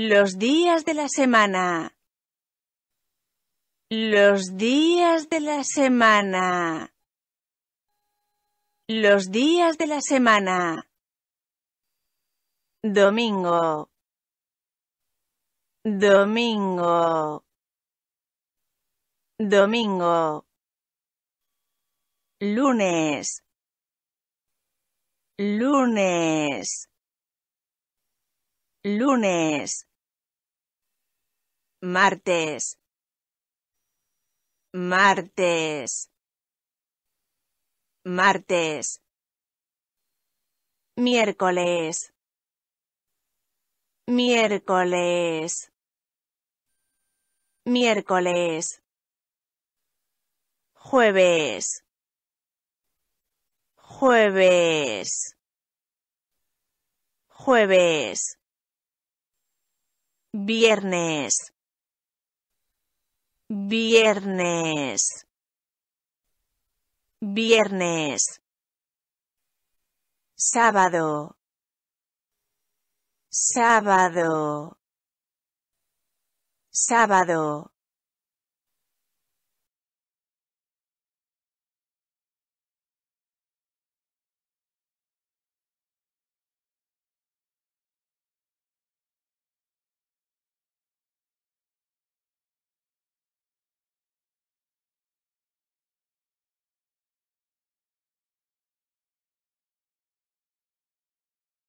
Los días de la semana. Los días de la semana. Los días de la semana. Domingo. Domingo. Domingo. Lunes. Lunes. Lunes martes martes martes miércoles miércoles miércoles jueves jueves jueves viernes viernes, viernes, sábado, sábado, sábado.